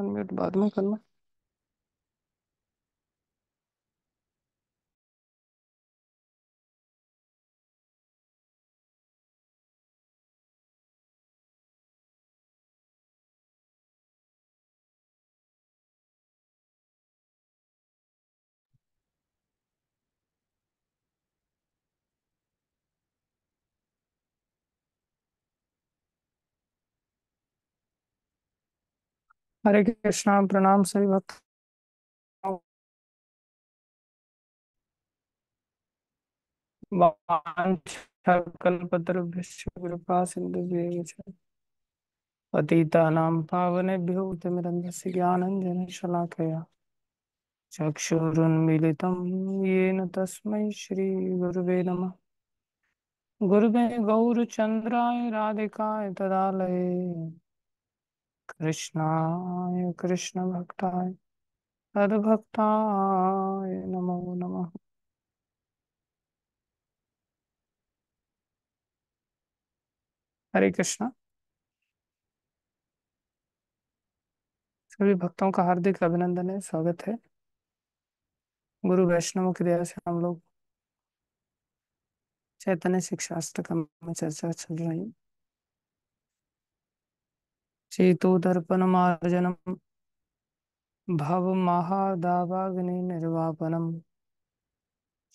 Unmute बाद में करना हरे कृष्णा प्रणाम सभी भक्त कल्पतरुभ्यकृपा पतितानां पावनेभ्यो तिमिरन्दस्य ज्ञानञ्जनशलाकया चक्षुरुन्मीलितं येन तस्मै श्रीगुरुवे नमः गुरुवे गौरचन्द्राय राधिकाय तदालये कृष्णाय कृष्णभक्ताय तद्भक्ताय नमो नमः हरे कृष्णा सभी भक्तों का हार्दिक अभिनंदन है स्वागत है गुरु वैष्णव की दया से हम लोग चैतन्य शिक्षास्त्र का चर्चा चल रही है श्रेय चेतोदर्पणमार्जनम् भवमहादावाग्निर्वापनम्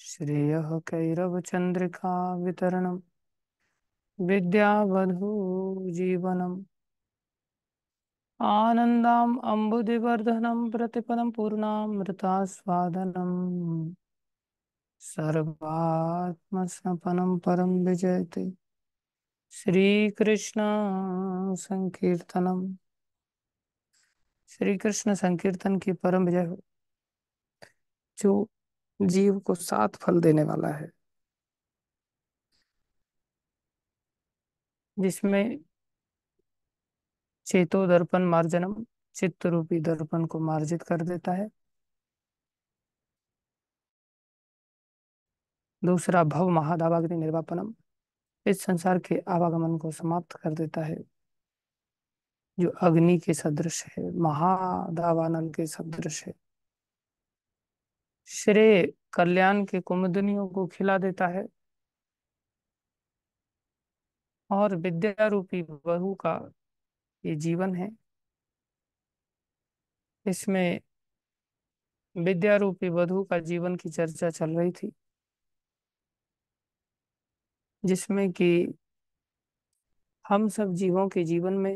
श्रेयः कैरवचन्द्रिकावितरणं विद्यावधूजीवनम् आनन्दाम् अम्बुदिवर्धनं प्रतिपदं पूर्णामृतास्वादनं सर्वात्मस्नपनं परम विजयति श्रीकृष्ण संकीर्तनम श्री कृष्ण संकीर्तन की परम विजय हो जो जीव को सात फल देने वाला है जिसमें चेतो दर्पण मार्जनम चित्त रूपी दर्पण को मार्जित कर देता है दूसरा भव महादावाग्नि निर्वापनम इस संसार के आवागमन को समाप्त कर देता है जो अग्नि के सदृश है महादावानल के सदृश है श्रेय कल्याण के कुमदनियों को खिला देता है और विद्या रूपी बहु का ये जीवन है इसमें विद्या रूपी वधु का जीवन की चर्चा चल रही थी जिसमें कि हम सब जीवों के जीवन में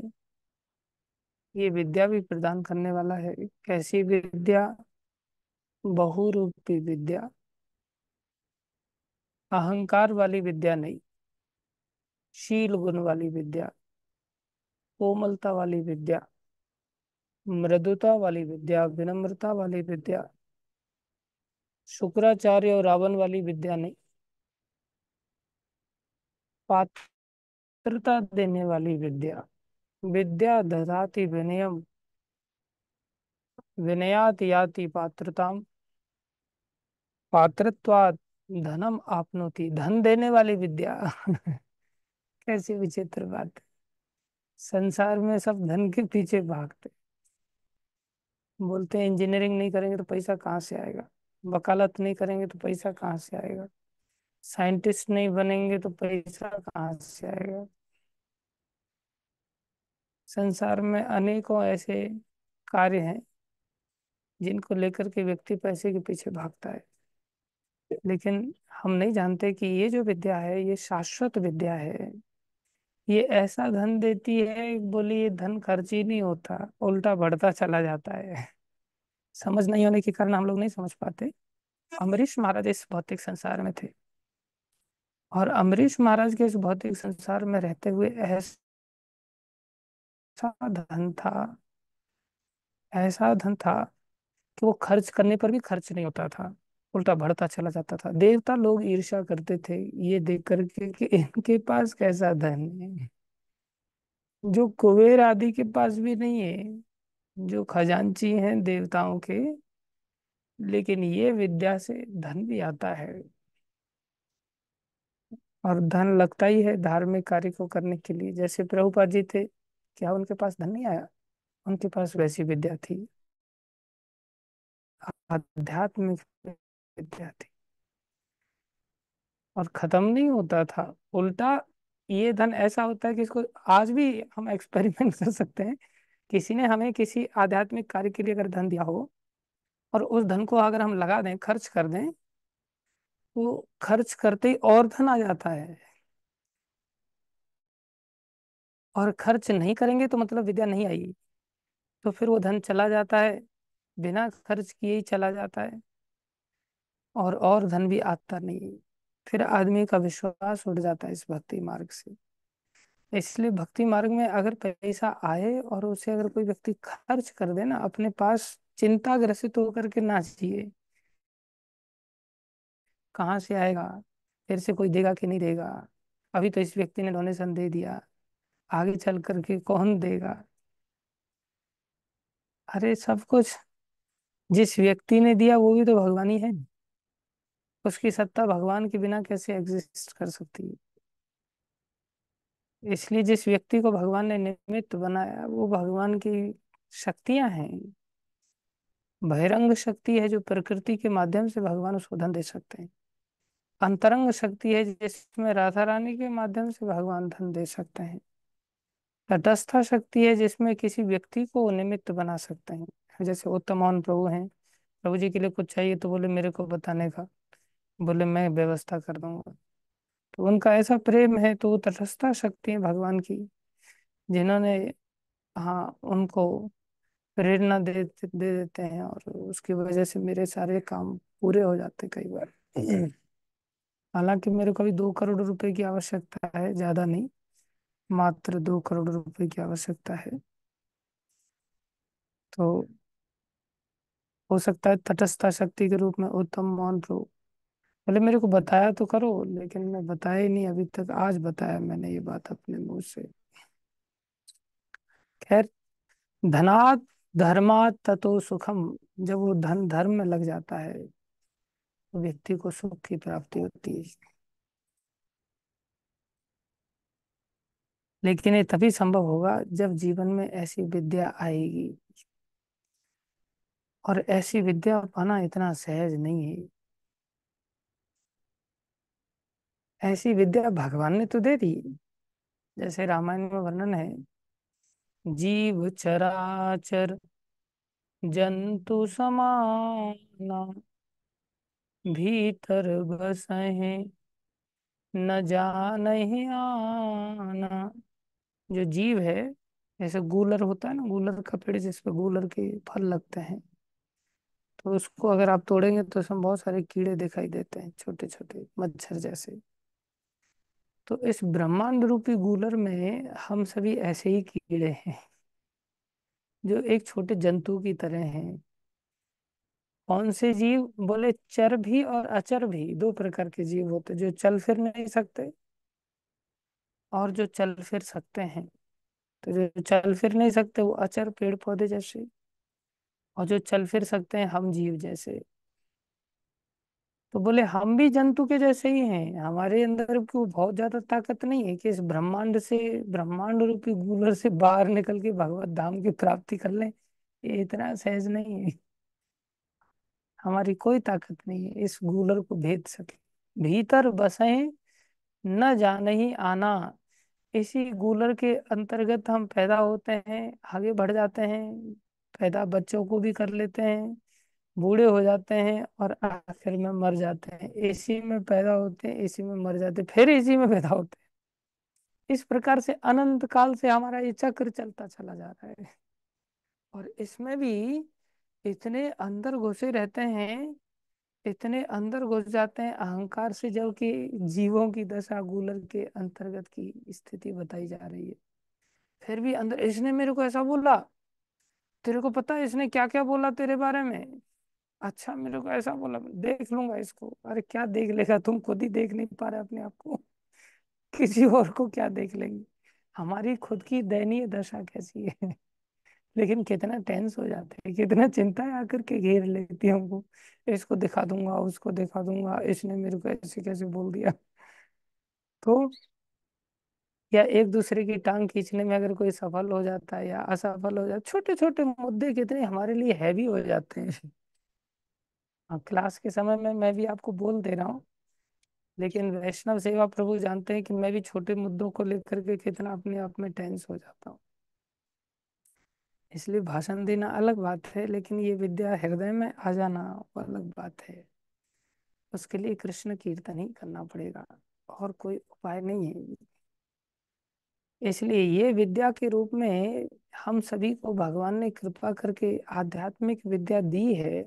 ये विद्या भी प्रदान करने वाला है कैसी विद्या बहुरूपी विद्या अहंकार वाली विद्या नहीं शील गुण वाली विद्या कोमलता वाली विद्या मृदुता वाली विद्या विनम्रता वाली विद्या शुक्राचार्य और रावण वाली विद्या नहीं पात्रता देने वाली विद्या विद्या दधाति विनयम विनयात याति पात्रता पात्रत्वा धनम आपनोति धन देने वाली विद्या कैसी विचित्र बात है संसार में सब धन के पीछे भागते बोलते हैं इंजीनियरिंग नहीं करेंगे तो पैसा कहाँ से आएगा वकालत नहीं करेंगे तो पैसा कहाँ से आएगा साइंटिस्ट नहीं बनेंगे तो पैसा कहाँ से आएगा संसार में अनेकों ऐसे कार्य हैं जिनको लेकर के व्यक्ति पैसे के पीछे भागता है लेकिन हम नहीं जानते कि ये जो विद्या है ये शाश्वत विद्या है ये ऐसा धन देती है बोली ये धन खर्च ही नहीं होता उल्टा बढ़ता चला जाता है समझ नहीं होने के कारण हम लोग नहीं समझ पाते अमरीश महाराज इस भौतिक संसार में थे और अमरीश महाराज के इस भौतिक संसार में रहते हुए ऐसा धन था ऐसा धन था कि वो खर्च करने पर भी खर्च नहीं होता था उल्टा बढ़ता चला जाता था देवता लोग ईर्ष्या करते थे ये देख करके कि इनके पास कैसा धन है जो कुबेर आदि के पास भी नहीं है जो खजांची हैं देवताओं के लेकिन ये विद्या से धन भी आता है और धन लगता ही है धार्मिक कार्य को करने के लिए जैसे प्रभुपाद जी थे क्या उनके पास धन नहीं आया उनके पास वैसी विद्या थी आध्यात्मिक विद्या थी और खत्म नहीं होता था उल्टा ये धन ऐसा होता है कि इसको आज भी हम एक्सपेरिमेंट कर सकते हैं किसी ने हमें किसी आध्यात्मिक कार्य के लिए अगर धन दिया हो और उस धन को अगर हम लगा दें खर्च कर दें वो खर्च करते ही और धन आ जाता है और खर्च नहीं करेंगे तो मतलब विद्या नहीं आई तो फिर वो धन चला जाता है बिना खर्च किए ही चला जाता है और और धन भी आता नहीं फिर आदमी का विश्वास उठ जाता है इस भक्ति मार्ग से इसलिए भक्ति मार्ग में अगर पैसा आए और उसे अगर कोई व्यक्ति खर्च कर दे ना अपने पास चिंता ग्रसित होकर के ना जिए कहाँ से आएगा फिर से कोई देगा कि नहीं देगा अभी तो इस व्यक्ति ने डोनेशन दे दिया आगे चल करके कौन देगा अरे सब कुछ जिस व्यक्ति ने दिया वो भी तो भगवान ही है उसकी सत्ता भगवान के बिना कैसे एग्जिस्ट कर सकती है इसलिए जिस व्यक्ति को भगवान ने निमित्त बनाया वो भगवान की शक्तियां हैं बहिरंग शक्ति है जो प्रकृति के माध्यम से भगवान उसको धन दे सकते हैं अंतरंग शक्ति है जिसमें राधा रानी के माध्यम से भगवान धन दे सकते हैं तटस्था शक्ति है जिसमें किसी व्यक्ति को निमित्त बना सकते हैं जैसे उत्तम प्रभु हैं प्रभु जी के लिए कुछ चाहिए तो बोले मेरे को बताने का बोले मैं व्यवस्था कर दूंगा तो उनका ऐसा प्रेम है तो वो तटस्था शक्ति है भगवान की जिन्होंने हाँ उनको प्रेरणा दे दे देते हैं और उसकी वजह से मेरे सारे काम पूरे हो जाते कई बार हालांकि मेरे को अभी दो करोड़ रुपए की आवश्यकता है ज्यादा नहीं मात्र दो करोड़ रुपए की आवश्यकता है तो हो सकता है तटस्था शक्ति के रूप में उत्तम मौन प्रो बोले मेरे को बताया तो करो लेकिन मैं बताया ही नहीं अभी तक आज बताया मैंने ये बात अपने मुंह से खैर धनात् धर्मात् ततो सुखम जब वो धन धर्म में लग जाता है व्यक्ति को सुख की प्राप्ति होती है लेकिन ये तभी संभव होगा जब जीवन में ऐसी विद्या आएगी और ऐसी विद्या पाना इतना सहज नहीं है ऐसी विद्या भगवान ने तो दे दी जैसे रामायण में वर्णन है जीव चराचर जंतु समाना भीतर बसहे न जाने आना जो जीव है जैसे गूलर होता है ना गूलर का पेड़ जिसपे गूलर के फल लगते हैं तो उसको अगर आप तोड़ेंगे तो उसमें बहुत सारे कीड़े दिखाई देते हैं छोटे छोटे मच्छर जैसे तो इस ब्रह्मांड रूपी गूलर में हम सभी ऐसे ही कीड़े हैं जो एक छोटे जंतु की तरह हैं कौन से जीव बोले चर भी और अचर भी दो प्रकार के जीव होते जो चल फिर नहीं सकते और जो चल फिर सकते हैं तो जो चल फिर नहीं सकते वो अचर पेड़ पौधे जैसे और जो चल फिर सकते हैं हम जीव जैसे तो बोले हम भी जंतु के जैसे ही हैं हमारे अंदर बहुत ज्यादा ताकत नहीं है कि इस ब्रह्मांड से ब्रह्मांड रूपी गूलर से बाहर निकल के भगवत धाम की प्राप्ति कर लें ये इतना सहज नहीं है हमारी कोई ताकत नहीं है इस गूलर को भेद सके भीतर बसे न जाने ही आना इसी गूलर के अंतर्गत हम पैदा होते हैं आगे बढ़ जाते हैं पैदा बच्चों को भी कर लेते हैं बूढ़े हो जाते हैं और आखिर में मर जाते हैं इसी में पैदा होते हैं इसी में मर जाते हैं फिर इसी में पैदा होते हैं इस प्रकार से अनंत काल से हमारा ये चक्र चलता चला जा रहा है और इसमें भी इतने अंदर घुसे रहते हैं इतने अंदर घुस जाते हैं अहंकार से जबकि जीवों की दशा गुलर के अंतर्गत की स्थिति बताई जा रही है फिर भी अंदर इसने मेरे को ऐसा बोला तेरे को पता है इसने क्या क्या बोला तेरे बारे में अच्छा मेरे को ऐसा बोला देख लूंगा इसको अरे क्या देख लेगा तुम खुद ही देख नहीं पा रहे अपने आप को किसी और को क्या देख लेंगे हमारी खुद की दयनीय दशा कैसी है लेकिन कितना टेंस हो जाते हैं कितना चिंताएं आकर के घेर लेती है हमको इसको दिखा दूंगा उसको दिखा दूंगा इसने मेरे को ऐसे कैसे बोल दिया तो या एक दूसरे की टांग खींचने में अगर कोई सफल हो जाता है या असफल हो जाता छोटे छोटे मुद्दे कितने हमारे लिए हैवी हो जाते हैं क्लास के समय में मैं भी आपको बोल दे रहा हूँ लेकिन वैष्णव सेवा प्रभु जानते हैं कि मैं भी छोटे मुद्दों को लेकर के कितना अपने आप में टेंस हो जाता हूँ इसलिए भाषण देना अलग बात है लेकिन ये विद्या हृदय में आ जाना वो अलग बात है उसके लिए कृष्ण कीर्तन ही करना पड़ेगा और कोई उपाय नहीं है इसलिए ये विद्या के रूप में हम सभी को भगवान ने कृपा करके आध्यात्मिक विद्या दी है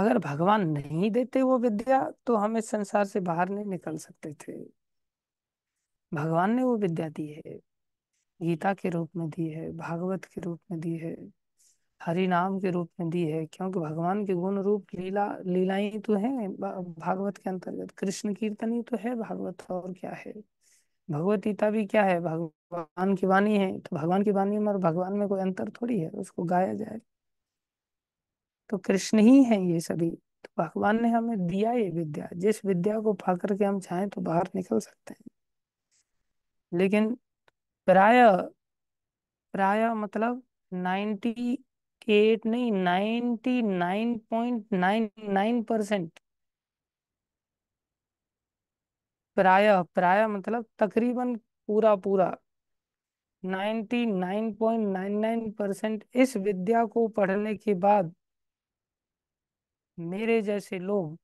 अगर भगवान नहीं देते वो विद्या तो हम इस संसार से बाहर नहीं निकल सकते थे भगवान ने वो विद्या दी है गीता के रूप में दी है भागवत के रूप में दी है हरि नाम के रूप में दी है क्योंकि भगवान के गुण रूप लीला लीलाएं तो हैं भागवत के अंतर्गत कृष्ण कीर्तन ही तो है भागवत और क्या है भगवत गीता भी क्या है भगवान की वाणी है तो भगवान की वाणी में और भगवान में कोई अंतर थोड़ी है उसको गाया जाए तो कृष्ण ही है ये सभी तो भगवान ने हमें दिया ये विद्या जिस विद्या को पा करके हम चाहें तो बाहर निकल सकते हैं लेकिन प्राय प्राय मतलब नाइन्टी एट नहीं ninety nine point nine nine percent प्राय प्राय मतलब तकरीबन पूरा पूरा ninety nine point nine nine percent इस विद्या को पढ़ने के बाद मेरे जैसे लोग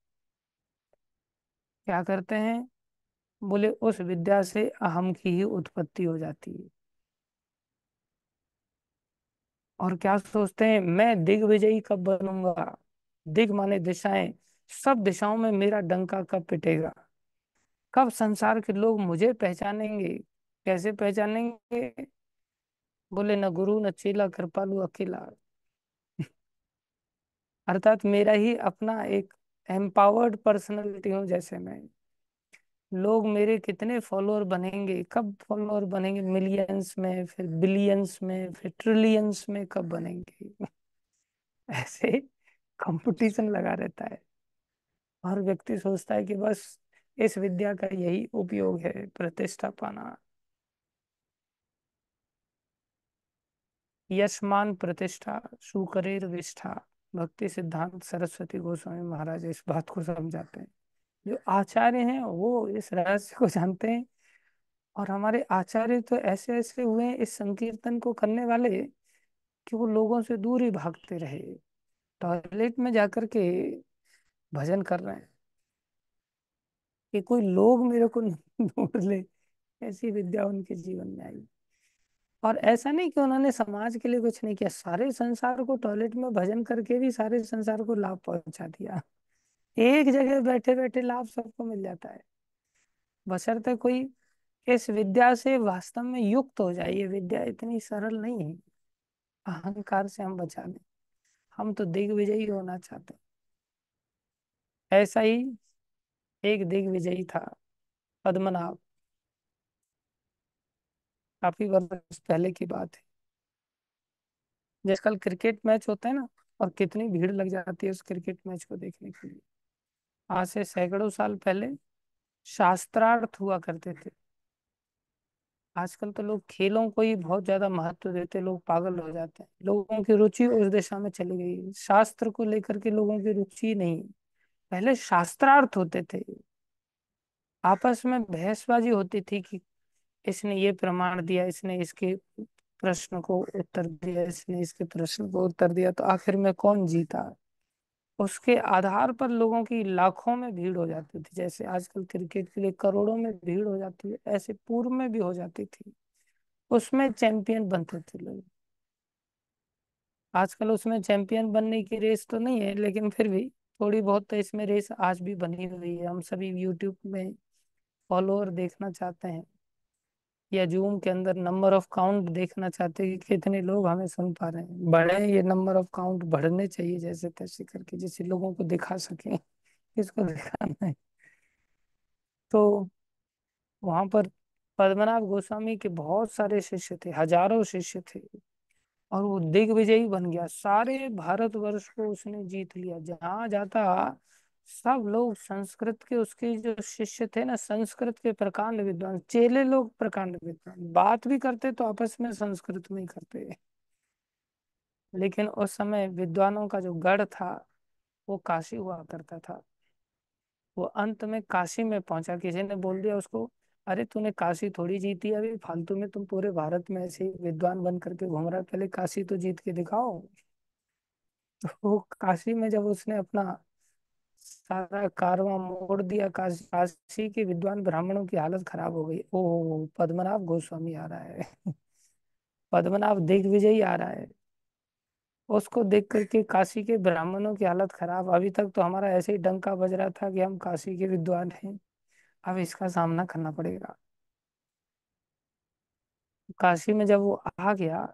क्या करते हैं बोले उस विद्या से अहम की ही उत्पत्ति हो जाती है और क्या सोचते हैं मैं दिग्विजयी कब बनूंगा दिग माने दिशाएं सब दिशाओं में मेरा डंका कब पिटेगा कब संसार के लोग मुझे पहचानेंगे कैसे पहचानेंगे बोले न गुरु न चेला कृपालू अकेला अर्थात मेरा ही अपना एक एम्पावर्ड पर्सनैलिटी हूं जैसे मैं लोग मेरे कितने फॉलोअर बनेंगे कब फॉलोअर बनेंगे मिलियंस में फिर बिलियंस में फिर ट्रिलियंस में कब बनेंगे ऐसे कंपटीशन लगा रहता है हर व्यक्ति सोचता है कि बस इस विद्या का यही उपयोग है प्रतिष्ठा पाना यशमान प्रतिष्ठा सुकरेर विष्ठा भक्ति सिद्धांत सरस्वती गोस्वामी महाराज इस बात को समझाते हैं जो आचार्य हैं वो इस रहस्य को जानते हैं और हमारे आचार्य तो ऐसे ऐसे हुए हैं इस संकीर्तन को करने वाले कि वो लोगों से दूर ही भागते रहे टॉयलेट में जाकर के भजन कर रहे हैं कि कोई लोग मेरे को ढूंढ ले ऐसी विद्या उनके जीवन में आई और ऐसा नहीं कि उन्होंने समाज के लिए कुछ नहीं किया सारे संसार को टॉयलेट में भजन करके भी सारे संसार को लाभ पहुंचा दिया एक जगह बैठे बैठे लाभ सबको मिल जाता है बशर्ते कोई इस विद्या से वास्तव में युक्त हो जाए ये विद्या इतनी सरल नहीं है अहंकार से हम बचा दें हम तो दिग्विजयी होना चाहते ऐसा ही एक दिग्विजयी था पद्मनाभ काफी वर्ष पहले की बात है जैसे कल क्रिकेट मैच होता है ना और कितनी भीड़ लग जाती है उस क्रिकेट मैच को देखने के लिए आज से सैकड़ों साल पहले शास्त्रार्थ हुआ करते थे आजकल तो लोग खेलों को ही बहुत ज्यादा महत्व देते लोग पागल हो जाते हैं लोगों की रुचि उस दिशा में चली गई शास्त्र को लेकर के लोगों की रुचि नहीं पहले शास्त्रार्थ होते थे आपस में बहसबाजी होती थी कि इसने ये प्रमाण दिया इसने इसके प्रश्न को उत्तर दिया इसने इसके प्रश्न को उत्तर दिया तो आखिर में कौन जीता उसके आधार पर लोगों की लाखों में भीड़ हो जाती थी जैसे आजकल क्रिकेट के लिए करोड़ों में भीड़ हो जाती है ऐसे पूर्व में भी हो जाती थी उसमें चैंपियन बनते थे लोग आजकल उसमें चैंपियन बनने की रेस तो नहीं है लेकिन फिर भी थोड़ी बहुत तो इसमें रेस आज भी बनी हुई है हम सभी यूट्यूब में फॉलोअर देखना चाहते हैं या जूम के अंदर नंबर ऑफ काउंट देखना चाहते हैं कि कितने लोग हमें सुन पा रहे हैं बढ़े ये नंबर ऑफ काउंट बढ़ने चाहिए जैसे तैसे करके जैसे लोगों को दिखा सके इसको दिखाना है तो वहां पर पद्मनाभ गोस्वामी के बहुत सारे शिष्य थे हजारों शिष्य थे और वो दिग्विजयी बन गया सारे भारतवर्ष को उसने जीत लिया जहां जाता सब लोग संस्कृत के उसके जो शिष्य थे ना संस्कृत के प्रकांड विद्वान चेले लोग प्रकांड विद्वान बात भी करते तो आपस में संस्कृत में ही करते लेकिन उस समय विद्वानों का जो गढ़ था वो काशी हुआ करता था वो अंत में काशी में पहुंचा किसी ने बोल दिया उसको अरे तूने काशी थोड़ी जीती अभी फालतू में तुम पूरे भारत में ऐसे विद्वान बन करके घूम रहा पहले काशी तो जीत के दिखाओ तो काशी में जब उसने अपना सारा कारवा मोड़ दिया काशी के विद्वान ब्राह्मणों की हालत खराब हो गई ओ पद्मनाभ गोस्वामी आ रहा है पद्मनाभ दिग्विजय आ रहा है उसको देख करके काशी के ब्राह्मणों की हालत खराब अभी तक तो हमारा ऐसे ही डंका बज रहा था कि हम काशी के विद्वान हैं अब इसका सामना करना पड़ेगा काशी में जब वो आ गया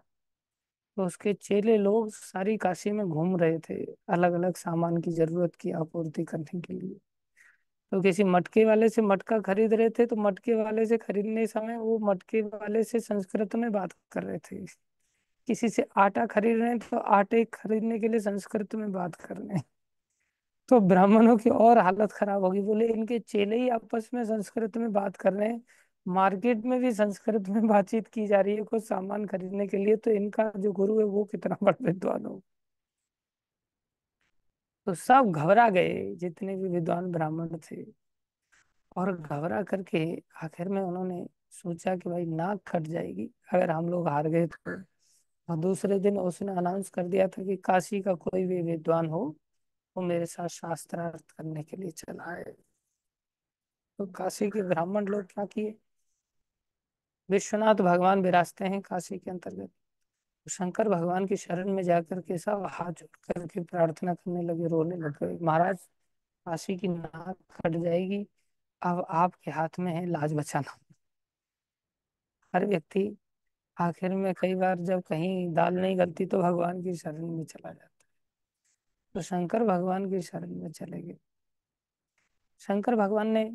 तो उसके चेले लोग सारी काशी में घूम रहे थे अलग अलग सामान की जरूरत की आपूर्ति करने के लिए तो किसी मटके वाले से मटका खरीद रहे थे तो मटके वाले से खरीदने समय वो मटके वाले से संस्कृत में बात कर रहे थे किसी से आटा खरीद रहे थे तो आटे खरीदने के लिए संस्कृत में बात कर रहे हैं तो ब्राह्मणों की और हालत खराब होगी बोले इनके चेले ही आपस में संस्कृत में बात कर रहे हैं मार्केट में भी संस्कृत में बातचीत की जा रही है कुछ सामान खरीदने के लिए तो इनका जो गुरु है वो कितना बड़ा विद्वान हो तो सब घबरा गए जितने भी विद्वान ब्राह्मण थे और घबरा करके आखिर में उन्होंने सोचा कि भाई नाक कट जाएगी अगर हम लोग हार गए तो और दूसरे दिन उसने अनाउंस कर दिया था कि काशी का कोई भी विद्वान हो वो मेरे साथ शास्त्रार्थ करने के लिए चला है तो काशी के ब्राह्मण लोग क्या किए विश्वनाथ भगवान विराजते हैं काशी के अंतर्गत तो शंकर भगवान की शरण में जाकर के सब हाथ जोड़ करके प्रार्थना करने लगे रोने लगे महाराज काशी की नाक कट जाएगी अब आपके हाथ में है लाज बचाना हर व्यक्ति आखिर में कई बार जब कहीं दाल नहीं गलती तो भगवान की शरण में चला जाता है तो शंकर भगवान की शरण में चले गए शंकर भगवान ने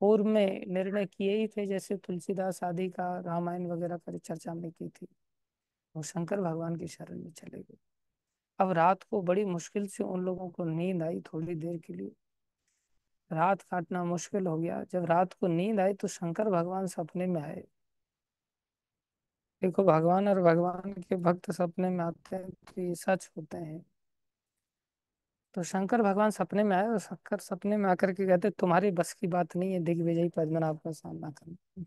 पूर्व में निर्णय किए ही थे जैसे तुलसीदास आदि का रामायण वगैरह पर चर्चा में की थी वो शंकर भगवान की शरण में चले गए अब रात को बड़ी मुश्किल से उन लोगों को नींद आई थोड़ी देर के लिए रात काटना मुश्किल हो गया जब रात को नींद आई तो शंकर भगवान सपने में आए देखो भगवान और भगवान के भक्त सपने में आते हैं तो ये सच होते हैं तो शंकर भगवान सपने में आए और शंकर सपने में आकर के कहते तुम्हारे बस की बात नहीं है दिग्विजय पद्मनाभ का सामना करना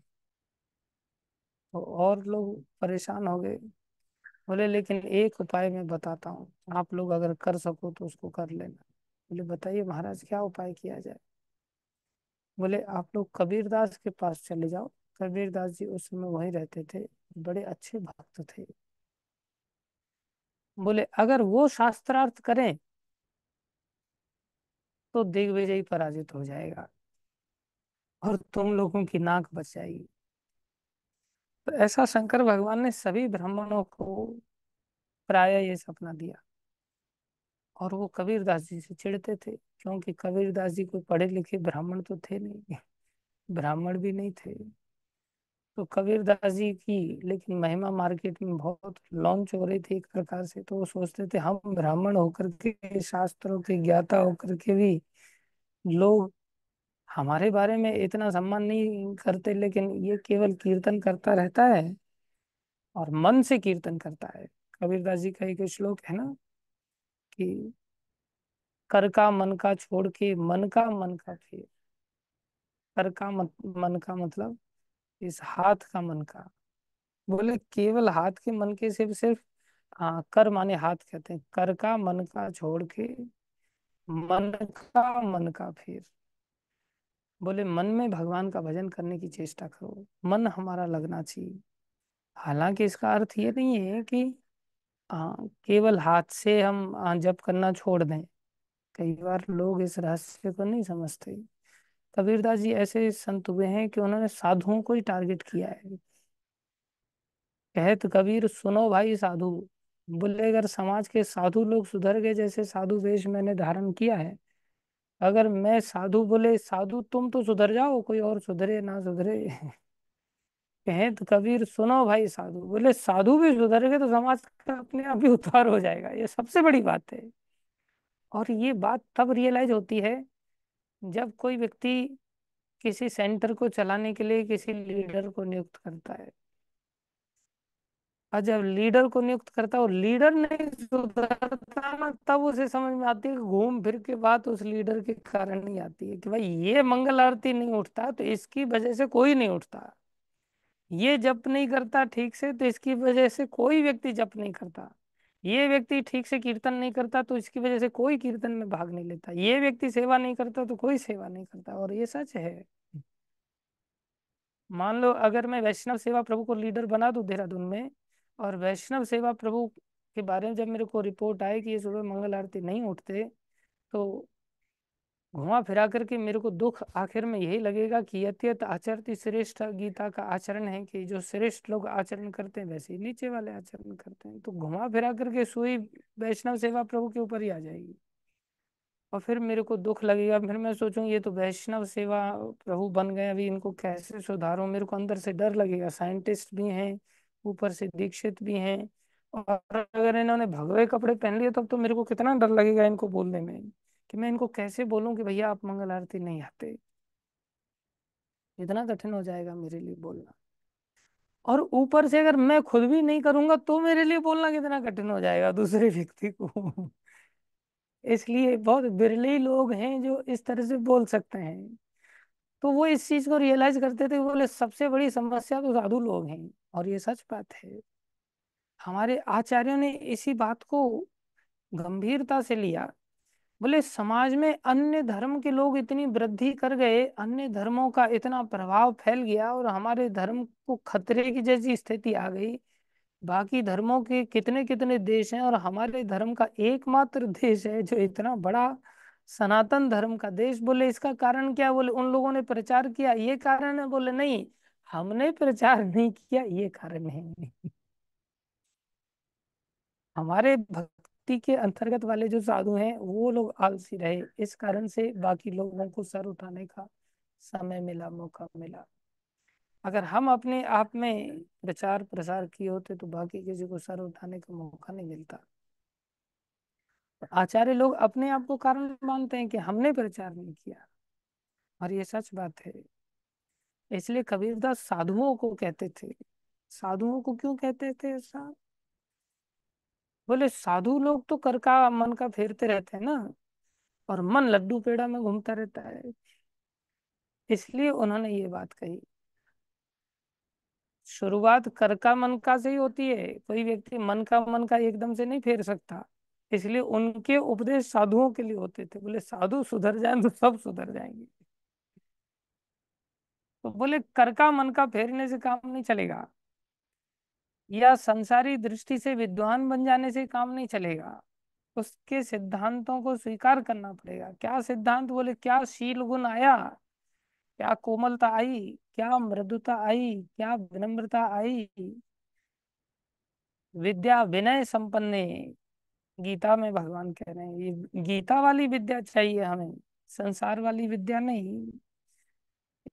तो और लोग परेशान हो गए बोले लेकिन एक उपाय मैं बताता हूँ आप लोग अगर कर सको तो उसको कर लेना बोले बताइए महाराज क्या उपाय किया जाए बोले आप लोग कबीरदास के पास चले जाओ कबीरदास जी उस समय वहीं रहते थे बड़े अच्छे भक्त थे बोले अगर वो शास्त्रार्थ करें तो दिग्विजय पराजित हो जाएगा और तुम लोगों की नाक बच जाएगी तो ऐसा शंकर भगवान ने सभी ब्राह्मणों को प्राय ये सपना दिया और वो कबीरदास जी से चिढ़ते थे क्योंकि कबीरदास जी कोई पढ़े लिखे ब्राह्मण तो थे नहीं ब्राह्मण भी नहीं थे तो कबीरदास जी की लेकिन महिमा मार्केट में बहुत लॉन्च हो रही थी एक प्रकार से तो वो सोचते थे हम ब्राह्मण होकर के शास्त्रों के ज्ञाता होकर के भी लोग हमारे बारे में इतना सम्मान नहीं करते लेकिन ये केवल कीर्तन करता रहता है और मन से कीर्तन करता है कबीरदास जी का एक श्लोक है ना कि कर का मन का छोड़ के मन का मन का फिर कर का मत, मन का मतलब इस हाथ का मन का बोले केवल हाथ के मन के सिर्फ सिर्फ हाँ, कर माने हाथ कहते हैं कर का मन का छोड़ के मन का मन का फिर बोले मन में भगवान का भजन करने की चेष्टा करो मन हमारा लगना चाहिए हालांकि इसका अर्थ ये नहीं है कि आ, केवल हाथ से हम जप करना छोड़ दें कई बार लोग इस रहस्य को नहीं समझते कबीरदास जी ऐसे संत हुए हैं कि उन्होंने साधुओं को ही टारगेट किया है कहत कबीर सुनो भाई साधु बोले अगर समाज के साधु लोग सुधर गए जैसे साधु वेश मैंने धारण किया है अगर मैं साधु बोले साधु तुम तो सुधर जाओ कोई और सुधरे ना सुधरे कहत तो कबीर सुनो भाई साधु बोले साधु भी सुधर गए तो समाज का अपने आप ही उद्धार हो जाएगा ये सबसे बड़ी बात है और ये बात तब रियलाइज होती है जब कोई व्यक्ति किसी सेंटर को चलाने के लिए किसी लीडर को नियुक्त करता है और जब लीडर को नियुक्त करता है और लीडर नहीं सुधरता ना तब उसे समझ में आती है घूम फिर के बात उस लीडर के कारण ही आती है कि भाई ये मंगल आरती नहीं उठता तो इसकी वजह से कोई नहीं उठता ये जप नहीं करता ठीक से तो इसकी वजह से कोई व्यक्ति जप नहीं करता ये व्यक्ति ठीक से कीर्तन नहीं करता तो इसकी वजह से कोई कीर्तन में भाग नहीं लेता ये व्यक्ति सेवा नहीं करता तो कोई सेवा नहीं करता और ये सच है मान लो अगर मैं वैष्णव सेवा प्रभु को लीडर बना दू देहरादून में और वैष्णव सेवा प्रभु के बारे में जब मेरे को रिपोर्ट आए कि ये सुबह मंगल आरती नहीं उठते तो घुमा फिरा करके मेरे को दुख आखिर में यही लगेगा कि यत्यत आचरती श्रेष्ठ गीता का आचरण है कि जो श्रेष्ठ लोग आचरण करते हैं वैसे ही नीचे वाले आचरण करते हैं तो घुमा फिरा करके सोई वैष्णव सेवा प्रभु के ऊपर ही आ जाएगी और फिर मेरे को दुख लगेगा फिर मैं सोचूं ये तो वैष्णव सेवा प्रभु बन गए अभी इनको कैसे सुधारो मेरे को अंदर से डर लगेगा साइंटिस्ट भी हैं ऊपर से दीक्षित भी हैं और अगर इन्होंने भगवे कपड़े पहन लिए तब तो मेरे को कितना डर लगेगा इनको बोलने में कि मैं इनको कैसे बोलूं कि भैया आप मंगल आरती नहीं आते इतना कठिन हो जाएगा मेरे लिए बोलना और ऊपर से अगर मैं खुद भी नहीं करूंगा तो मेरे लिए बोलना कितना कठिन हो जाएगा दूसरे व्यक्ति को इसलिए बहुत बिरले लोग हैं जो इस तरह से बोल सकते हैं तो वो इस चीज को रियलाइज करते थे बोले सबसे बड़ी समस्या तो साधु लोग हैं और ये सच बात है हमारे आचार्यों ने इसी बात को गंभीरता से लिया बोले समाज में अन्य धर्म के लोग इतनी वृद्धि कर गए अन्य धर्मों का इतना प्रभाव फैल गया और हमारे धर्म को खतरे की जैसी स्थिति आ गई बाकी धर्मों के कितने कितने देश हैं और हमारे धर्म का एकमात्र देश है जो इतना बड़ा सनातन धर्म का देश बोले इसका कारण क्या बोले उन लोगों ने प्रचार किया ये कारण है बोले नहीं हमने प्रचार नहीं किया ये कारण है हमारे भग... व्यक्ति के अंतर्गत वाले जो साधु हैं वो लोग आलसी रहे इस कारण से बाकी लोगों को सर उठाने का समय मिला मौका मिला अगर हम अपने आप में प्रचार प्रसार किए होते तो बाकी किसी को सर उठाने का मौका नहीं मिलता आचार्य लोग अपने आप को कारण मानते हैं कि हमने प्रचार नहीं किया और ये सच बात है इसलिए कबीरदास साधुओं को कहते थे साधुओं को क्यों कहते थे ऐसा बोले साधु लोग तो कर का मन का फेरते रहते हैं ना और मन लड्डू पेड़ा में घूमता रहता है इसलिए उन्होंने ये बात कही शुरुआत कर का मन का से ही होती है कोई व्यक्ति मन का मन का एकदम से नहीं फेर सकता इसलिए उनके उपदेश साधुओं के लिए होते थे बोले साधु सुधर जाए तो सब सुधर जाएंगे तो बोले कर का मन का फेरने से काम नहीं चलेगा या संसारी दृष्टि से विद्वान बन जाने से काम नहीं चलेगा उसके सिद्धांतों को स्वीकार करना पड़ेगा क्या सिद्धांत बोले क्या शील गुण आया क्या कोमलता आई क्या मृदुता आई क्या विनम्रता आई विद्या विनय संपन्न गीता में भगवान कह रहे हैं ये गीता वाली विद्या चाहिए हमें संसार वाली विद्या नहीं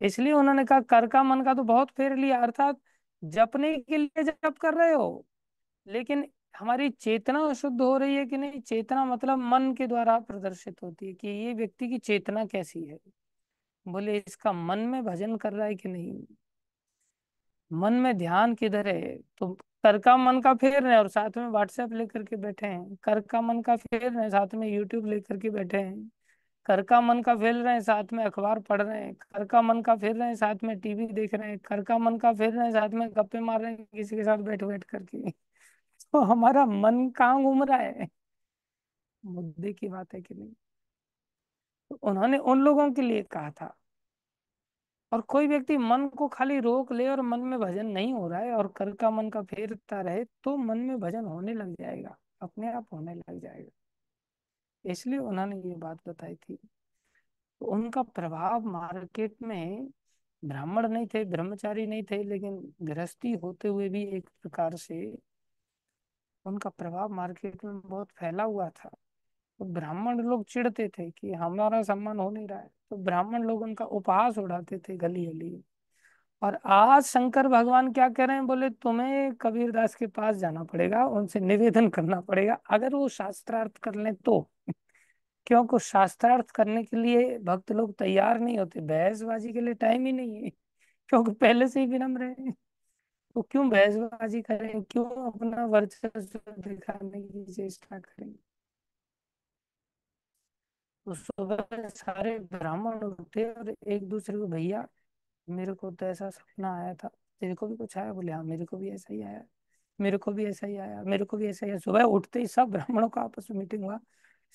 इसलिए उन्होंने कहा कर का मन का तो बहुत फेर लिया अर्थात जपने के लिए जप कर रहे हो लेकिन हमारी चेतना शुद्ध हो रही है कि नहीं चेतना मतलब मन के द्वारा प्रदर्शित होती है कि ये व्यक्ति की चेतना कैसी है बोले इसका मन में भजन कर रहा है कि नहीं मन में ध्यान किधर है तो कर का मन का फेर है और साथ में व्हाट्सएप लेकर के बैठे हैं कर का मन का फेर है साथ में यूट्यूब लेकर के बैठे हैं कर का मन का फेल रहे हैं साथ में अखबार पढ़ रहे हैं कर का मन का फेल रहे हैं साथ में टीवी देख रहे हैं कर का मन का फेल रहे हैं साथ में गप्पे मार रहे हैं किसी के साथ बैठ बैठ करके तो हमारा मन कहाँ घूम रहा है मुद्दे की बात है कि नहीं तो उन्होंने उन लोगों के लिए कहा था और कोई व्यक्ति मन को खाली रोक ले और मन में भजन नहीं हो रहा है और कर का मन का फेरता रहे तो मन में भजन होने लग जाएगा अपने आप होने लग जाएगा इसलिए उन्होंने ये बात बताई थी तो उनका प्रभाव मार्केट में ब्राह्मण नहीं थे ब्रह्मचारी नहीं थे लेकिन गृहस्थी होते हुए भी एक प्रकार से उनका प्रभाव मार्केट में बहुत फैला हुआ था तो ब्राह्मण लोग चिढ़ते थे कि हमारा सम्मान हो नहीं रहा है तो ब्राह्मण लोग उनका उपहास उड़ाते थे गली गली और आज शंकर भगवान क्या कह रहे हैं बोले तुम्हें कबीरदास के पास जाना पड़ेगा उनसे निवेदन करना पड़ेगा अगर वो शास्त्रार्थ कर लें तो क्योंकि शास्त्रार्थ करने के लिए भक्त लोग तैयार नहीं होते बहसबाजी के लिए टाइम ही नहीं है क्योंकि पहले से ही विनम्र है तो क्यों बहसबाजी करें क्यों अपना वर्चस्व दिखाने की चेष्टा करें तो सुबह सारे ब्राह्मण उठे और एक दूसरे को भैया मेरे को तो ऐसा सपना आया था तेरे को भी कुछ आया बोले हाँ मेरे को भी ऐसा ही आया मेरे को भी ऐसा ही आया मेरे को भी ऐसा ही आया सुबह उठते ही सब ब्राह्मणों का आपस में मीटिंग हुआ